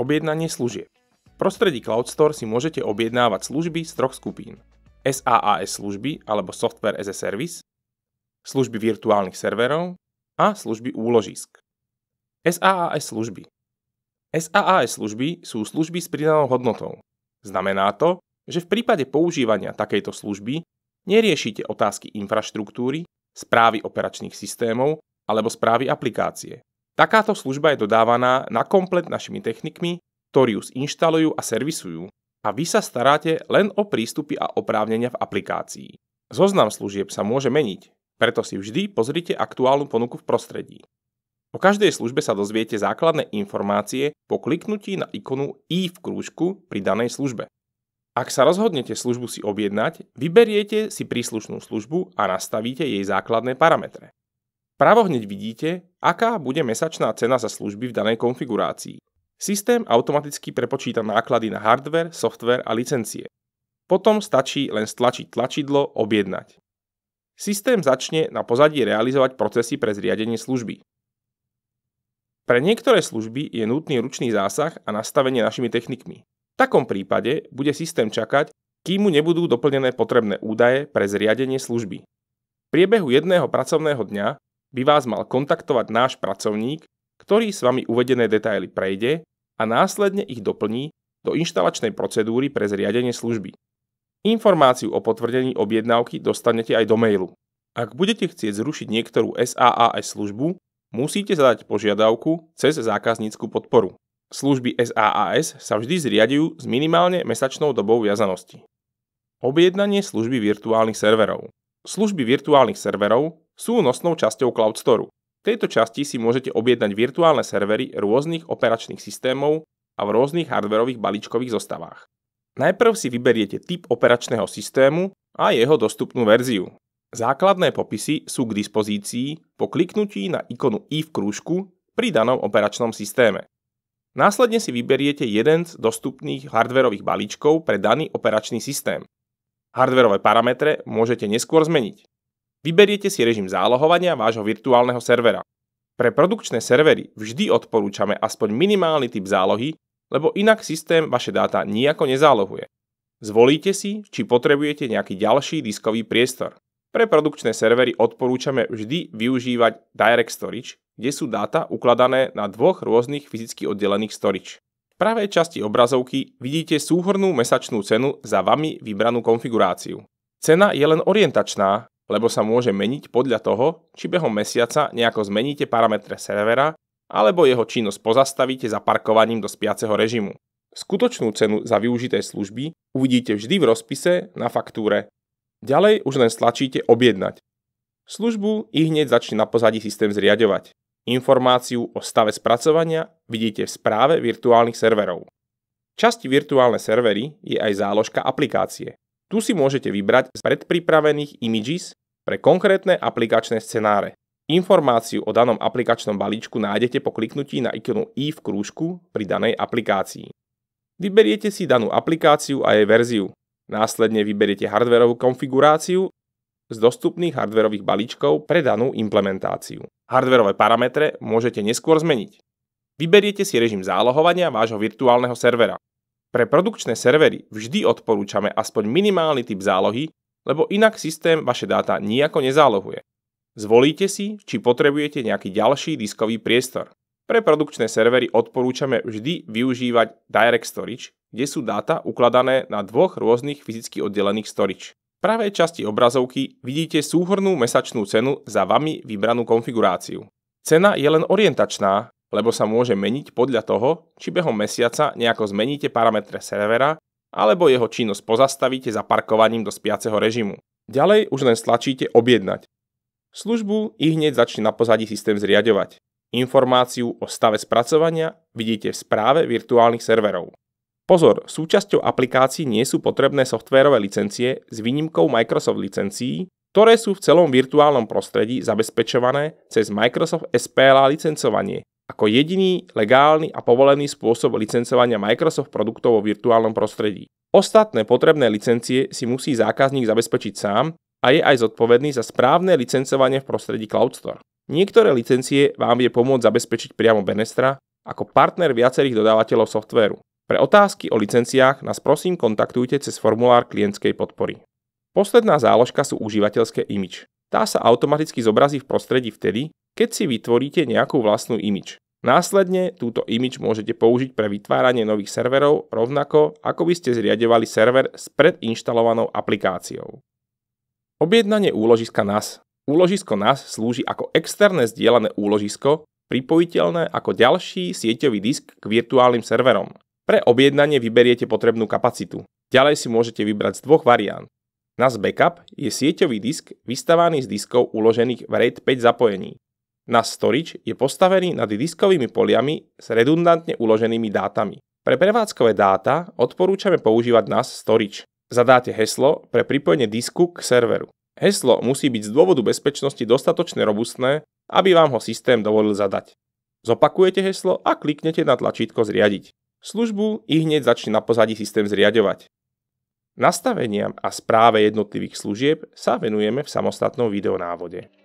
Objednanie služieb. V prostredí Cloud Store si môžete objednávať služby z troch skupín. SaaS služby alebo Software as a Service, služby virtuálnych serverov a služby úložisk. SaaS služby SaaS služby sú služby s pridanou hodnotou. Znamená to, že v prípade používania takejto služby neriešite otázky infraštruktúry, správy operačných systémov alebo správy aplikácie. Takáto služba je dodávaná na komplet našimi technikmi, ktorí ju inštalujú a servisujú a vy sa staráte len o prístupy a oprávnenia v aplikácii. Zoznam služieb sa môže meniť, preto si vždy pozrite aktuálnu ponuku v prostredí. O každej službe sa dozviete základné informácie po kliknutí na ikonu i v krúžku pri danej službe. Ak sa rozhodnete službu si objednať, vyberiete si príslušnú službu a nastavíte jej základné parametre. Pravo hneď vidíte, aká bude mesačná cena za služby v danej konfigurácii. Systém automaticky prepočíta náklady na hardware, software a licencie. Potom stačí len stlačiť tlačidlo Objednať. Systém začne na pozadí realizovať procesy pre zriadenie služby. Pre niektoré služby je nutný ručný zásah a nastavenie našimi technikmi. V takom prípade bude systém čakať, kým mu nebudú doplnené potrebné údaje pre zriadenie služby. V priebehu jedného pracovného dňa by vás mal kontaktovať náš pracovník, ktorý s vami uvedené detaily prejde a následne ich doplní do inštalačnej procedúry pre zriadenie služby. Informáciu o potvrdení objednávky dostanete aj do mailu. Ak budete chcieť zrušiť niektorú SAAS službu, musíte zadať požiadavku cez zákaznícku podporu. Služby SAAS sa vždy zriadujú s minimálne mesačnou dobou viazanosti. Objednanie služby virtuálnych serverov. Služby virtuálnych serverov sú nosnou časťou Cloud Store. V tejto časti si môžete objednať virtuálne servery rôznych operačných systémov a v rôznych hardverových balíčkových zostavách. Najprv si vyberiete typ operačného systému a jeho dostupnú verziu. Základné popisy sú k dispozícii po kliknutí na ikonu i v krúžku pri danom operačnom systéme. Následne si vyberiete jeden z dostupných hardverových balíčkov pre daný operačný systém. Hardverové parametre môžete neskôr zmeniť. Vyberiete si režim zálohovania vášho virtuálneho servera. Pre produkčné servery vždy odporúčame aspoň minimálny typ zálohy, lebo inak systém vaše dáta nijako nezálohuje. Zvolíte si, či potrebujete nejaký ďalší diskový priestor. Pre produkčné servery odporúčame vždy využívať Direct Storage, kde sú dáta ukladané na dvoch rôznych fyzicky oddelených storage pravej časti obrazovky vidíte súhrnú mesačnú cenu za vami vybranú konfiguráciu. Cena je len orientačná, lebo sa môže meniť podľa toho, či behom mesiaca nejako zmeníte parametre servera alebo jeho činnosť pozastavíte za parkovaním do spiaceho režimu. Skutočnú cenu za využité služby uvidíte vždy v rozpise na faktúre. Ďalej už len stlačíte objednať. Službu i hneď začne na pozadí systém zriadovať. Informáciu o stave spracovania vidíte v správe virtuálnych serverov. Časť virtuálne servery je aj záložka aplikácie. Tu si môžete vybrať z predpripravených images pre konkrétne aplikačné scenáre. Informáciu o danom aplikačnom balíčku nájdete po kliknutí na ikonu i v krúžku pri danej aplikácii. Vyberiete si danú aplikáciu a jej verziu. Následne vyberiete hardwareovú konfiguráciu z dostupných hardverových balíčkov pre danú implementáciu. Hardverové parametre môžete neskôr zmeniť. Vyberiete si režim zálohovania vášho virtuálneho servera. Pre produkčné servery vždy odporúčame aspoň minimálny typ zálohy, lebo inak systém vaše dáta nijako nezálohuje. Zvolíte si, či potrebujete nejaký ďalší diskový priestor. Pre produkčné servery odporúčame vždy využívať Direct Storage, kde sú dáta ukladané na dvoch rôznych fyzicky oddelených storage pravej časti obrazovky vidíte súhrnú mesačnú cenu za vami vybranú konfiguráciu. Cena je len orientačná, lebo sa môže meniť podľa toho, či behom mesiaca nejako zmeníte parametre servera alebo jeho činnosť pozastavíte za parkovaním do spiaceho režimu. Ďalej už len stlačíte objednať. Službu i hneď začne na pozadí systém zriadovať. Informáciu o stave spracovania vidíte v správe virtuálnych serverov. Pozor, súčasťou aplikácií nie sú potrebné softvérové licencie s výnimkou Microsoft licencií, ktoré sú v celom virtuálnom prostredí zabezpečované cez Microsoft SPLA licencovanie ako jediný legálny a povolený spôsob licencovania Microsoft produktov vo virtuálnom prostredí. Ostatné potrebné licencie si musí zákazník zabezpečiť sám a je aj zodpovedný za správne licencovanie v prostredí Cloud Store. Niektoré licencie vám vie pomôcť zabezpečiť priamo Benestra ako partner viacerých dodávateľov softvéru. Pre otázky o licenciách nás prosím kontaktujte cez formulár klientskej podpory. Posledná záložka sú užívateľské imič. Tá sa automaticky zobrazí v prostredí vtedy, keď si vytvoríte nejakú vlastnú imič. Následne túto imič môžete použiť pre vytváranie nových serverov rovnako, ako by ste zriadovali server s predinštalovanou aplikáciou. Objednanie úložiska NAS Úložisko NAS slúži ako externé zdieľané úložisko, pripojiteľné ako ďalší sieťový disk k virtuálnym serverom, pre objednanie vyberiete potrebnú kapacitu. Ďalej si môžete vybrať z dvoch variant. NAS Backup je sieťový disk vystavaný z diskov uložených v RAID 5 zapojení. NAS Storage je postavený nad diskovými poliami s redundantne uloženými dátami. Pre prevádzkové dáta odporúčame používať NAS Storage. Zadáte heslo pre pripojenie disku k serveru. Heslo musí byť z dôvodu bezpečnosti dostatočne robustné, aby vám ho systém dovolil zadať. Zopakujete heslo a kliknete na tlačítko Zriadiť. Službu i hneď začne na pozadí systém zriadovať. Nastaveniam a správe jednotlivých služieb sa venujeme v samostatnom videonávode.